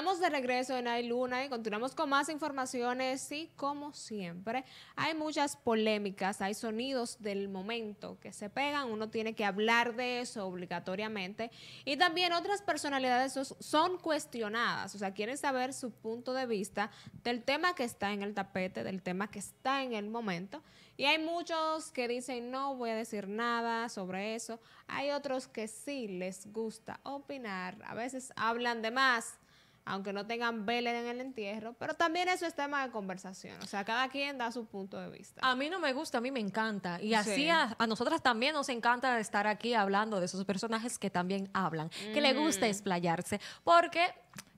Estamos de regreso en Ay Luna y continuamos con más informaciones y como siempre hay muchas polémicas, hay sonidos del momento que se pegan, uno tiene que hablar de eso obligatoriamente y también otras personalidades son cuestionadas, o sea, quieren saber su punto de vista del tema que está en el tapete, del tema que está en el momento y hay muchos que dicen no voy a decir nada sobre eso, hay otros que sí les gusta opinar, a veces hablan de más aunque no tengan vela en el entierro, pero también eso es tema de conversación, o sea, cada quien da su punto de vista. A mí no me gusta, a mí me encanta, y así a, nosotras también nos encanta estar aquí hablando de esos personajes que también hablan, que le gusta mm. explayarse, porque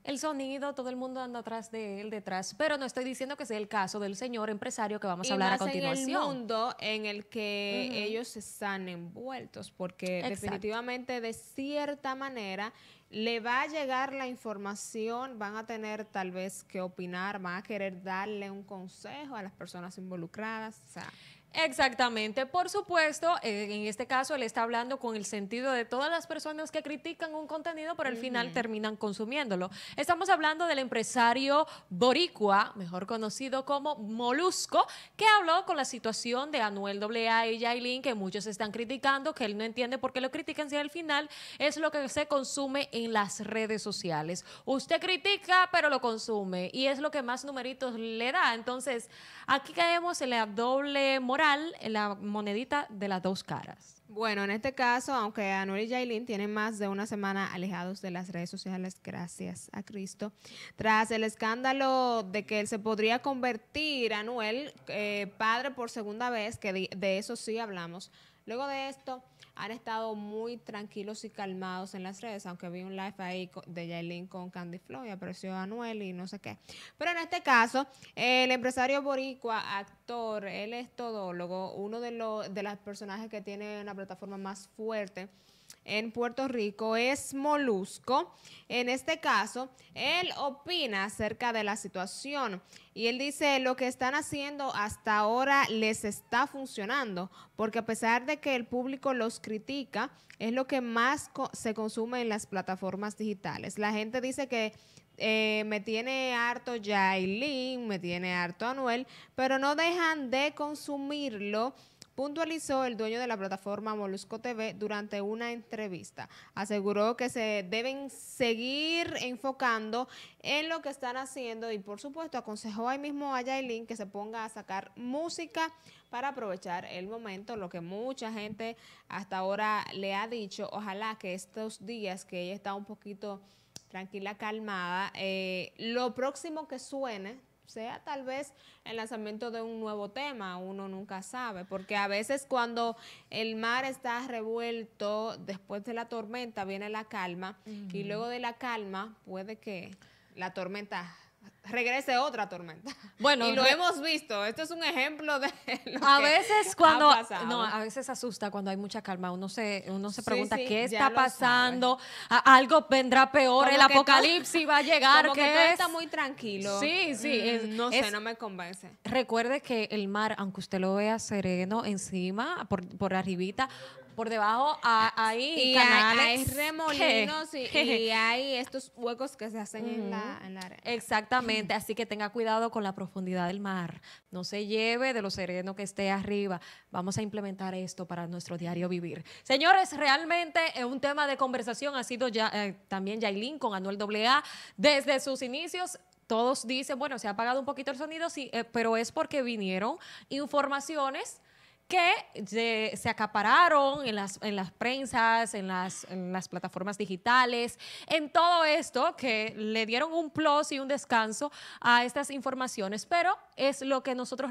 el sonido, todo el mundo anda atrás de él, detrás. Pero no estoy diciendo que sea el caso del señor empresario que vamos a hablar a continuación. En el mundo en el que ellos están envueltos, porque definitivamente de cierta manera le va a llegar la información, van a tener tal vez que opinar, van a querer darle un consejo a las personas involucradas. O sea, Exactamente, por supuesto, eh, en este caso él está hablando con el sentido de todas las personas que critican un contenido, pero al final terminan consumiéndolo. Estamos hablando del empresario boricua, mejor conocido como Molusco, que habló con la situación de Anuel AA y Yailin, que muchos están criticando, que él no entiende por qué lo critican si al final es lo que se consume en las redes sociales. Usted critica, pero lo consume y es lo que más numeritos le da. Entonces, aquí caemos en la doble moral la monedita de las dos caras. Bueno, en este caso, aunque Anuel y Jailin tienen más de una semana alejados de las redes sociales, gracias a Cristo, tras el escándalo de que él se podría convertir, Anuel, eh, padre por segunda vez, que de eso sí hablamos. Luego de esto, han estado muy tranquilos y calmados en las redes, aunque vi un live ahí de Yailin con Candy Flow y apareció Anuel y no sé qué. Pero en este caso, el empresario boricua, actor, él es todólogo, uno de, los de los personajes que tiene una plataforma más fuerte en Puerto Rico es Molusco. En este caso, él opina acerca de la situación y él dice lo que están haciendo hasta ahora les está funcionando, porque a pesar de que el público los critica, es lo que más se consume en las plataformas digitales. La gente dice que eh, me tiene harto Jailin, me tiene harto Anuel, pero no dejan de consumirlo puntualizó el dueño de la plataforma Molusco TV durante una entrevista. Aseguró que se deben seguir enfocando en lo que están haciendo y por supuesto aconsejó ahí mismo a Yailin que se ponga a sacar música para aprovechar el momento, lo que mucha gente hasta ahora le ha dicho. Ojalá que estos días que ella está un poquito tranquila, calmada, eh, lo próximo que suene sea tal vez el lanzamiento de un nuevo tema, uno nunca sabe, porque a veces cuando el mar está revuelto, después de la tormenta viene la calma y luego de la calma puede que la tormenta regrese otra tormenta. Bueno, y lo hemos visto. Esto es un ejemplo de lo a veces cuando no, a veces asusta cuando hay mucha calma. Uno se uno se pregunta qué está pasando. algo vendrá peor. el apocalipsis va a llegar. que, está muy tranquilo. Sí, sí. Mm, no sé, no me convence. Recuerde que el mar, aunque usted lo vea sereno encima, por, por arribita, por debajo Hay, remolinos y, hay estos huecos que se hacen en, la, en la arena. Exactamente así que tenga cuidado con la profundidad del mar, no se lleve de lo sereno que esté arriba. Vamos a implementar esto para nuestro diario vivir. Señores, realmente eh, un tema de conversación ha sido ya, eh, también Yailin con Anuel AA desde sus inicios todos dicen, bueno, se ha apagado un poquito el sonido, sí, eh, pero es porque vinieron informaciones que eh, se, acapararon en las, en las prensas, en las, en plataformas digitales, en todo esto, que le dieron un plus y un descanso a estas informaciones, pero es lo que nosotros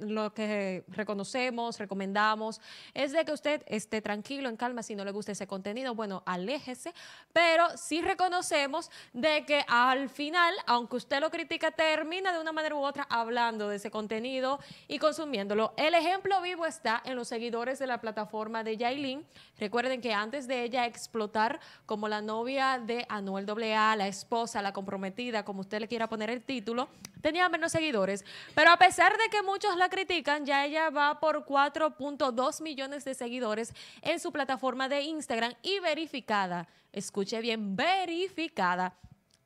lo que reconocemos, recomendamos, es de que usted esté tranquilo, en calma, si no le gusta ese contenido, bueno, aléjese, pero sí reconocemos de que al final, aunque usted lo critica, termina de una manera u otra hablando de ese contenido y consumiéndolo. El ejemplo vivo es está en los seguidores de la plataforma de Yailin. Recuerden que antes de ella explotar como la novia de Anuel AA, la esposa, la comprometida, como usted le quiera poner el título, tenía menos seguidores. Pero a pesar de que muchos la critican, ya ella va por 4.2 millones de seguidores en su plataforma de Instagram y verificada. Escuche bien, verificada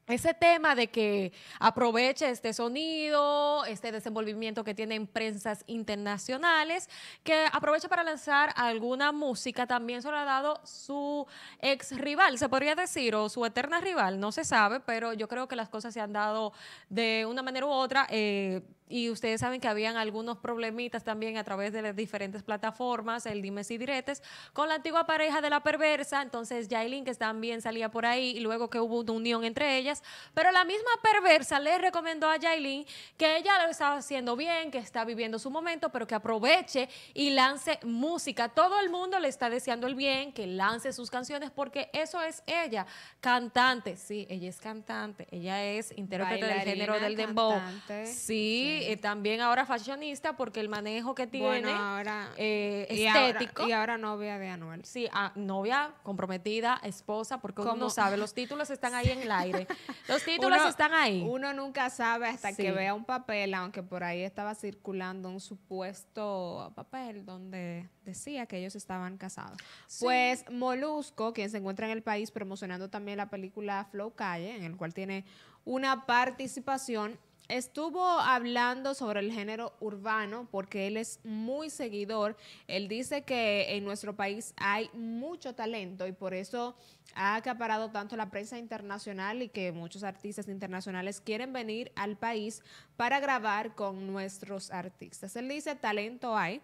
ese tema de que aproveche este sonido, este desenvolvimiento que tienen prensas internacionales, que aproveche para lanzar alguna música, también se lo ha dado su ex rival, se podría decir, o su eterna rival, no se sabe, pero yo creo que las cosas se han dado de una manera u otra. Eh, y ustedes saben que habían algunos problemitas también a través de las diferentes plataformas, el Dimes y Diretes, con la antigua pareja de la perversa, entonces Yailin que también salía por ahí y luego que hubo una unión entre ellas, pero la misma perversa le recomendó a Yailin que ella lo estaba haciendo bien, que está viviendo su momento, pero que aproveche y lance música. Todo el mundo le está deseando el bien, que lance sus canciones porque eso es ella, cantante, sí, ella es cantante, ella es intérprete del género del dembow. sí. Eh, también ahora fashionista porque el manejo que tiene eh, ahora, estético. Y ahora, novia de Anuel. Sí, ah, novia, comprometida, esposa, porque uno sabe, los títulos están ahí en el aire. Los títulos están ahí. Uno nunca sabe hasta que vea un papel, aunque por ahí estaba circulando un supuesto papel donde decía que ellos estaban casados. Pues Molusco, quien se encuentra en el país promocionando también la película Flow Calle, en el cual tiene una participación Estuvo hablando sobre el género urbano porque él es muy seguidor. Él dice que en nuestro país hay mucho talento y por eso ha acaparado tanto la prensa internacional y que muchos artistas internacionales quieren venir al país para grabar con nuestros artistas. Él dice, talento hay.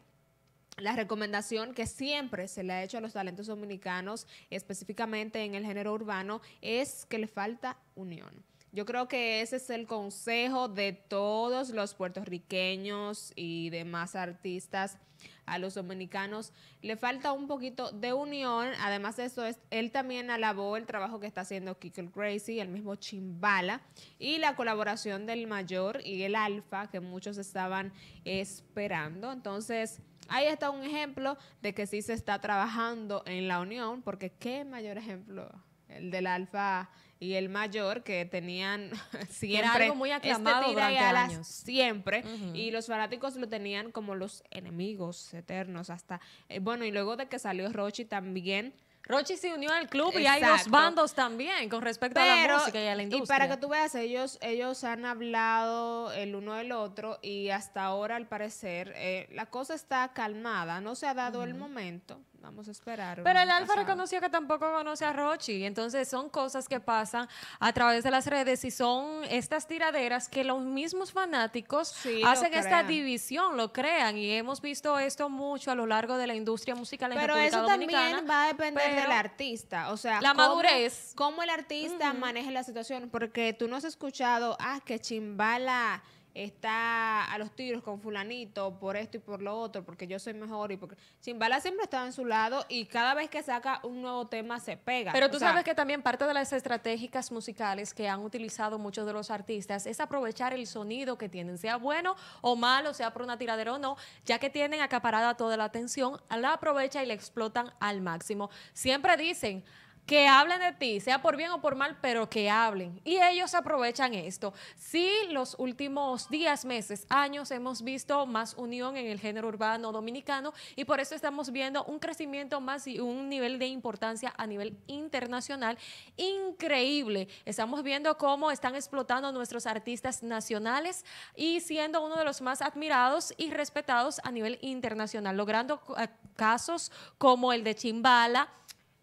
La recomendación que siempre se le ha hecho a los talentos dominicanos, específicamente en el género urbano, es que le falta unión. Yo creo que ese es el consejo de todos los puertorriqueños y demás artistas. A los dominicanos le falta un poquito de unión. Además de eso, él también alabó el trabajo que está haciendo Kickle Crazy, el mismo Chimbala, y la colaboración del mayor y el alfa que muchos estaban esperando. Entonces... Ahí está un ejemplo de que sí se está trabajando en la unión, porque qué mayor ejemplo el del alfa y el mayor que tenían siempre Era algo muy este aclamado durante años. siempre y los fanáticos lo tenían como los enemigos eternos hasta eh, bueno y luego de que salió Rochi también Rochi se unió al club y hay dos bandos también con respecto a la música y a la industria. Y para que tú veas, ellos, ellos han hablado el uno del otro y hasta ahora, al parecer, eh, la cosa está calmada, no se ha dado el momento, Vamos a esperar. Pero el Alfa reconoció que tampoco conoce a Rochi. Entonces son cosas que pasan a través de las redes y son estas tiraderas que los mismos fanáticos hacen esta división, lo crean. Y hemos visto esto mucho a lo largo de la industria musical en Pero eso también va a depender del artista. O sea, la madurez. Cómo el artista maneja la situación. Porque tú no has escuchado, ah, que chimbala está a los tiros con fulanito por esto y por lo otro, porque yo soy mejor y porque bala siempre está en su lado y cada vez que saca un nuevo tema se pega. Pero tú sabes que también parte de las estratégicas musicales que han utilizado muchos de los artistas es aprovechar el sonido que tienen, sea bueno o malo, sea por una tiradera o no, ya que tienen acaparada toda la atención, la aprovechan y la explotan al máximo. Siempre dicen, que hablen de ti, sea por bien o por mal, pero que hablen. Y ellos aprovechan esto. Sí, los últimos días, meses, años hemos visto más unión en el género urbano dominicano y por eso estamos viendo un crecimiento más y un nivel de importancia a nivel internacional increíble. Estamos viendo cómo están explotando nuestros artistas nacionales y siendo uno de los más admirados y respetados a nivel internacional, logrando eh, casos como el de Chimbala,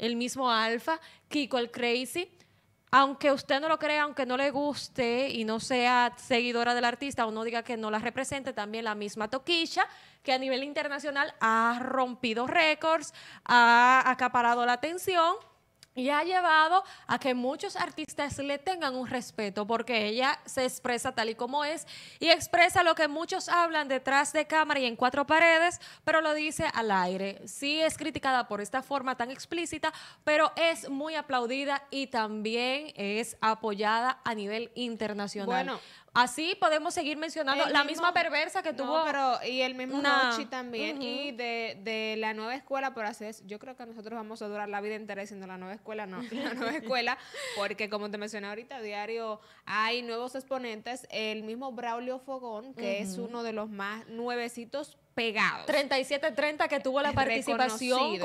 el mismo Alfa, Kiko el Crazy. Aunque usted no lo crea, aunque no le guste y no sea seguidora del artista o no diga que no la represente, también la misma Toquilla, que a nivel internacional ha rompido récords, ha acaparado la atención y ha llevado a que muchos artistas le tengan un respeto porque ella se expresa tal y como es y expresa lo que muchos hablan detrás de cámara y en cuatro paredes, pero lo dice al aire. Sí es criticada por esta forma tan explícita, pero es muy aplaudida y también es apoyada a nivel internacional. Bueno, Así podemos seguir mencionando la misma perversa que tuvo. pero y el mismo también. Y de, la nueva escuela, por hacer yo creo que nosotros vamos a durar la vida entera diciendo la nueva escuela, no, la nueva escuela, porque como te mencioné ahorita, diario hay nuevos exponentes. El mismo Braulio Fogón, que es uno de los más nuevecitos pegados. 37-30 que tuvo la participación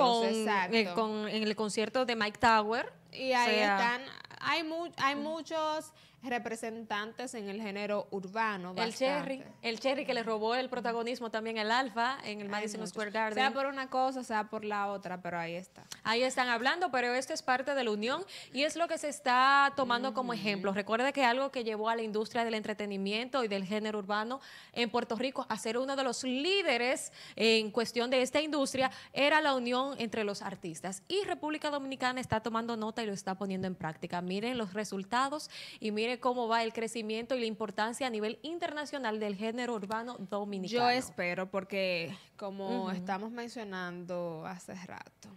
eh, con, en el concierto de Mike Tower. Y ahí están, hay, hay mm. muchos representantes en el género urbano. El Cherry, el Cherry que le robó el protagonismo también el Alfa en el Madison Square Garden. Sea por una cosa, sea por la otra, pero ahí está. Ahí están hablando, pero esto es parte de la unión y es lo que se está tomando como ejemplo. Recuerda que algo que llevó a la industria del entretenimiento y del género urbano en Puerto Rico a ser uno de los líderes en cuestión de esta industria era la unión entre los artistas. Y República Dominicana está tomando nota y lo está poniendo en práctica. Miren los resultados y miren cómo va el crecimiento y la importancia a nivel internacional del género urbano dominicano. Yo espero, porque como estamos mencionando hace rato,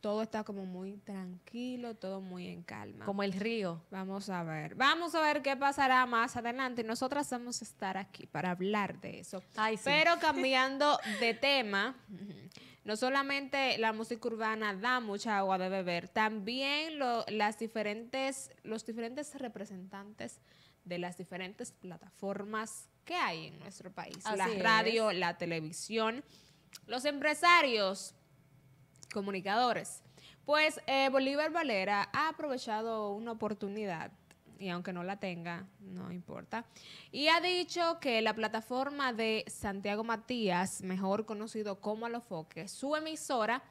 todo está como muy tranquilo, todo muy en calma. Como el río. Vamos a ver. Vamos a ver qué pasará más adelante. Nosotras vamos a estar aquí para hablar de eso. Pero cambiando de tema no solamente la música urbana da mucha agua de beber, también las diferentes, los diferentes representantes de las diferentes plataformas que hay en nuestro país. la radio, la televisión, los empresarios, comunicadores. Pues eh, Bolívar Valera ha aprovechado una oportunidad y aunque no la tenga, no importa. Y ha dicho que la plataforma de Santiago Matías, mejor conocido como Alofoque, su emisora,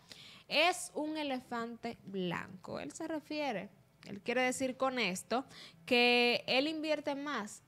es un elefante blanco. Él se refiere, él quiere decir con esto que él invierte más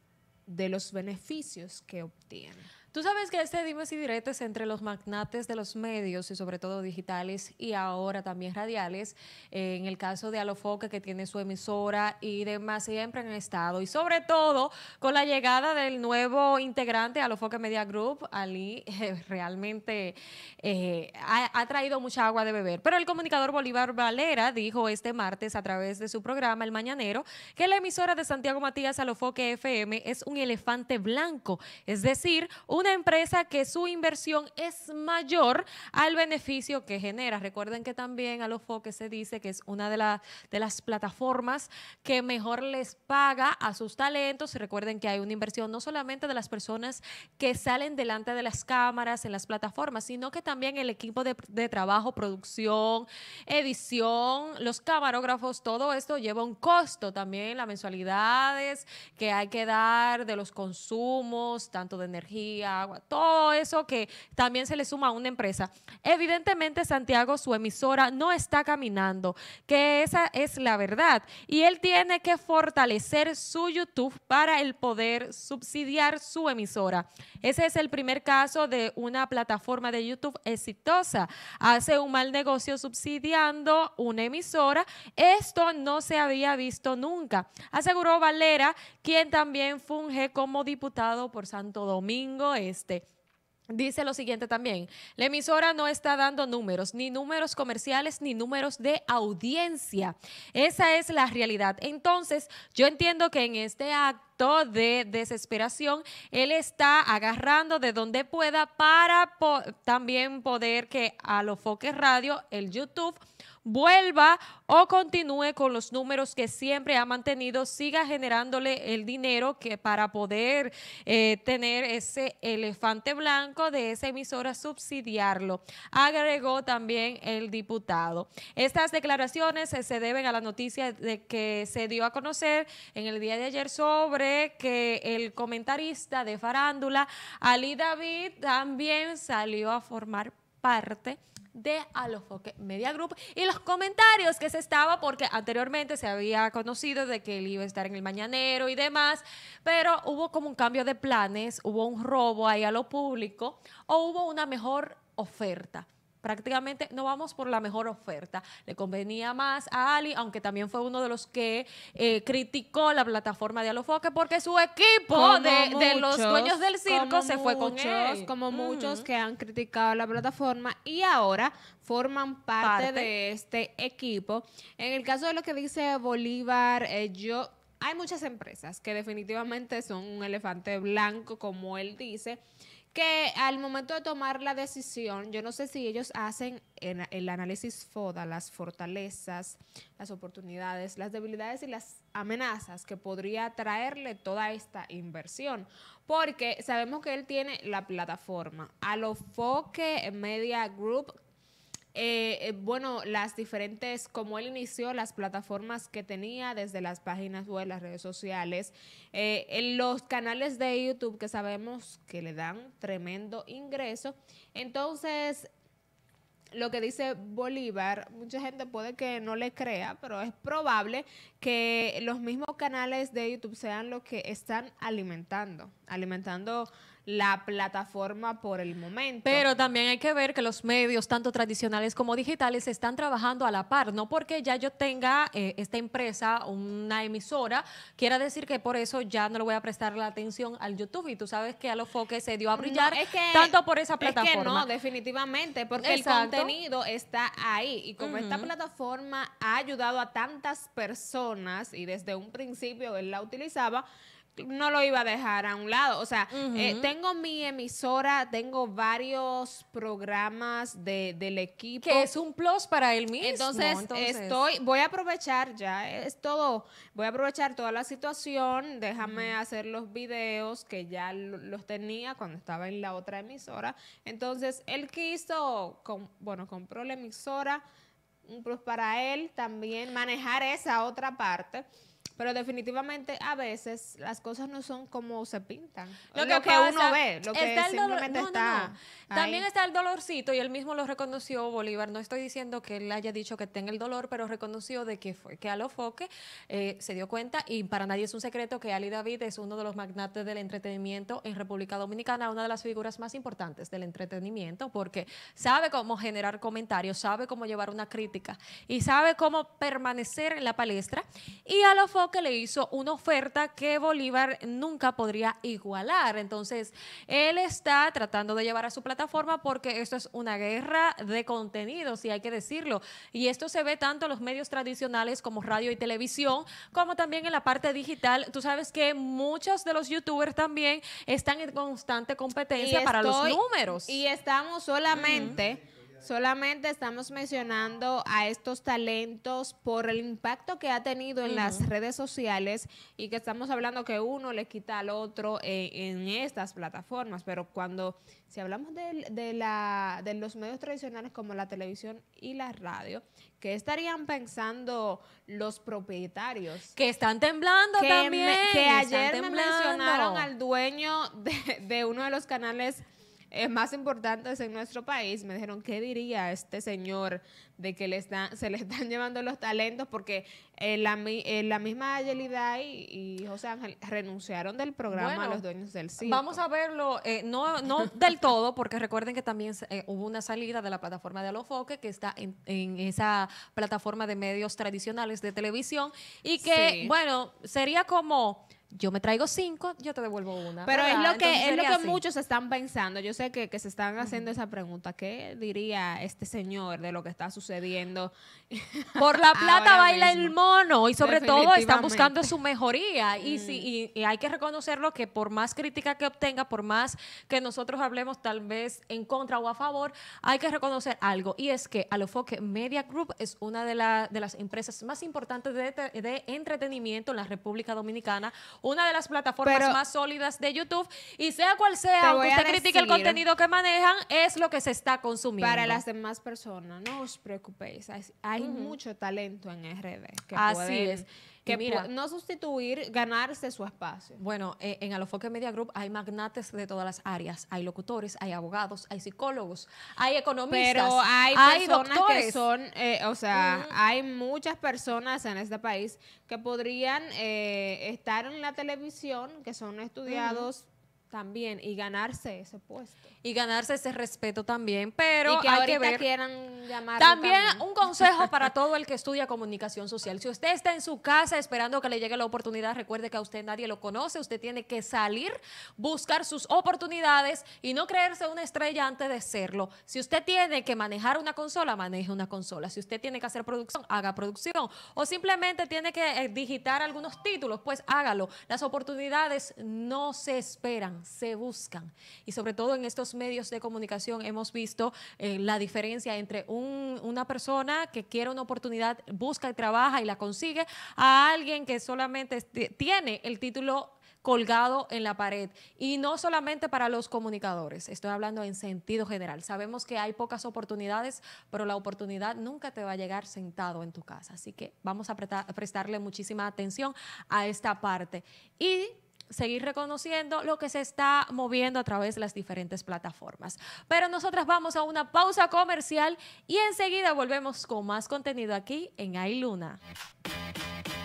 de los beneficios que obtiene. Tú sabes que este dimes y diretes entre los magnates de los medios y sobre todo digitales y ahora también radiales, eh, en el caso de Alofoque que tiene su emisora y demás, siempre en el estado y sobre todo con la llegada del nuevo integrante Alofoque Media Group, Ali, eh, realmente eh, ha, ha traído mucha agua de beber. Pero el comunicador Bolívar Valera dijo este martes a través de su programa El Mañanero que la emisora de Santiago Matías Alofoque FM es un elefante blanco, es decir, un una empresa que su inversión es mayor al beneficio que genera. Recuerden que también a los foques se dice que es una de, de las plataformas que mejor les paga a sus talentos. Recuerden que hay una inversión no solamente de las personas que salen delante de las cámaras en las plataformas, sino que también el equipo de trabajo, producción, edición, los camarógrafos, todo esto lleva un costo también, las mensualidades que hay que dar de los consumos, tanto de energía, agua, todo eso que también se le suma a una empresa. Evidentemente Santiago, su emisora, no está caminando, que esa es la verdad. Y él tiene que fortalecer su YouTube para el poder subsidiar su emisora. Ese es el primer caso de una plataforma de YouTube exitosa. Hace un mal negocio subsidiando una emisora. Esto no se había visto nunca, aseguró Valera, quien también funge como diputado por Santo Domingo este Dice lo siguiente también, la emisora no está dando números, ni números comerciales, ni números de audiencia. Esa es la realidad. Entonces, yo entiendo que en este acto de desesperación, él está agarrando de donde pueda para también poder que a los Foques Radio, el YouTube, vuelva o continúe con los números que siempre ha mantenido, siga generándole el dinero que para poder eh, tener ese elefante blanco de esa emisora, subsidiarlo, agregó también el diputado. Estas declaraciones se deben a la noticia de que se dio a conocer en el día de ayer sobre que el comentarista de farándula, Ali David, también salió a formar parte de Alofoque Media Group y los comentarios que se estaba, porque anteriormente se había conocido de que él iba a estar en el mañanero y demás, pero hubo como un cambio de planes, hubo un robo ahí a lo público o hubo una mejor oferta prácticamente no vamos por la mejor oferta. Le convenía más a Ali, aunque también fue uno de los que eh, criticó la plataforma de Alofoque porque su equipo de, los dueños del circo se fue con ellos. Como muchos mm. que han criticado la plataforma y ahora forman parte, de este equipo. En el caso de lo que dice Bolívar, eh, yo... Hay muchas empresas que definitivamente son un elefante blanco, como él dice, que al momento de tomar la decisión, yo no sé si ellos hacen el análisis FODA las fortalezas, las oportunidades, las debilidades y las amenazas que podría traerle toda esta inversión, porque sabemos que él tiene la plataforma foque Media Group, eh, eh, bueno, las diferentes, como él inició, las plataformas que tenía, desde las páginas web, las redes sociales, eh, los canales de YouTube que sabemos que le dan tremendo ingreso. Entonces, lo que dice Bolívar, mucha gente puede que no le crea, pero es probable que los mismos canales de YouTube sean los que están alimentando, alimentando la plataforma por el momento. Pero también hay que ver que los medios, tanto tradicionales como digitales, están trabajando a la par. No porque ya yo tenga eh, esta empresa, una emisora, quiera decir que por eso ya no le voy a prestar la atención al YouTube. Y tú sabes que a los foques se dio a brillar tanto por esa plataforma. Es que no, definitivamente, porque el contenido está ahí. Y como esta plataforma ha ayudado a tantas personas y desde un principio él la utilizaba, no lo iba a dejar a un lado. O sea, eh, tengo mi emisora, tengo varios programas del equipo. Que es un plus para él mismo. Entonces, estoy, voy a aprovechar ya, es todo, voy a aprovechar toda la situación, déjame hacer los videos que ya los tenía cuando estaba en la otra emisora. Entonces, él quiso, con, bueno, compró la emisora, un plus para él también manejar esa otra parte. Pero definitivamente a veces las cosas no son como se pintan. Lo que, uno ve, lo que simplemente está. También está el dolorcito y él mismo lo reconoció, Bolívar. No estoy diciendo que él haya dicho que tenga el dolor, pero reconoció de que fue que a lo foque eh, se dio cuenta y para nadie es un secreto que Ali David es uno de los magnates del entretenimiento en República Dominicana, una de las figuras más importantes del entretenimiento, porque sabe cómo generar comentarios, sabe cómo llevar una crítica y sabe cómo permanecer en la palestra. Y a lo Foque le hizo una oferta que Bolívar nunca podría igualar. Entonces, él está tratando de llevar a su plataforma porque esto es una guerra de contenidos, y hay que decirlo. Y esto se ve tanto en los medios tradicionales como radio y televisión, como también en la parte digital. Tú sabes que muchos de los youtubers también están en constante competencia para los números. Y estamos solamente... Mm. Solamente estamos mencionando a estos talentos por el impacto que ha tenido en las redes sociales y que estamos hablando que uno le quita al otro eh, en, estas plataformas, pero cuando si hablamos de, la, de los medios tradicionales como la televisión y la radio, ¿qué estarían pensando los propietarios? Que están temblando también. que ayer me mencionaron al dueño de uno de los canales es más importantes en nuestro país. Me dijeron, ¿qué diría este señor de que le están, se le están llevando los talentos? Porque la, misma Jelly y, y, José Ángel renunciaron del programa a los dueños del circo. Vamos a verlo, eh, no, no del todo, porque recuerden que también eh, hubo una salida de la plataforma de Alofoque, que está en, esa plataforma de medios tradicionales de televisión, y que, bueno, sería como yo me traigo cinco, yo te devuelvo una. Pero es ah, lo que, es lo que muchos están pensando. Yo sé que, se están haciendo esa pregunta. ¿Qué diría este señor de lo que está sucediendo? Por la plata baila el mono y sobre todo están buscando su mejoría. Y, mm. si, hay que reconocerlo que por más crítica que obtenga, por más que nosotros hablemos tal vez en contra o a favor, hay que reconocer algo. Y es que Alofoque Media Group es una de, de las empresas más importantes de, de entretenimiento en la República Dominicana una de las plataformas más sólidas de YouTube. Y sea cual sea, aunque usted critique el contenido que manejan, es lo que se está consumiendo. Para las demás personas, no os preocupéis. Hay, mucho talento en RD. Que Así es que no sustituir, ganarse su espacio. Bueno, eh, en Alofoque Media Group hay magnates de todas las áreas. Hay locutores, hay abogados, hay psicólogos, hay economistas. hay, personas que son, eh, o sea, hay muchas personas en este país que podrían eh, estar en la televisión, que son estudiados. también y ganarse ese puesto. Y ganarse ese respeto también, pero que hay que también un consejo para todo el que estudia comunicación social. Si usted está en su casa esperando que le llegue la oportunidad, recuerde que a usted nadie lo conoce, usted tiene que salir, buscar sus oportunidades y no creerse una estrella antes de serlo. Si usted tiene que manejar una consola, maneje una consola. Si usted tiene que hacer producción, haga producción. O simplemente tiene que eh, digitar algunos títulos, pues hágalo. Las oportunidades no se esperan, se buscan. Y sobre todo en estos medios de comunicación hemos visto eh, la diferencia entre una persona que quiere una oportunidad, busca y trabaja y la consigue, a alguien que solamente tiene el título colgado en la pared. Y no solamente para los comunicadores, estoy hablando en sentido general. Sabemos que hay pocas oportunidades, pero la oportunidad nunca te va a llegar sentado en tu casa. Así que vamos a prestarle muchísima atención a esta parte. Y seguir reconociendo lo que se está moviendo a través de las diferentes plataformas. Pero nosotras vamos a una pausa comercial y enseguida volvemos con más contenido aquí en iLuna. Luna.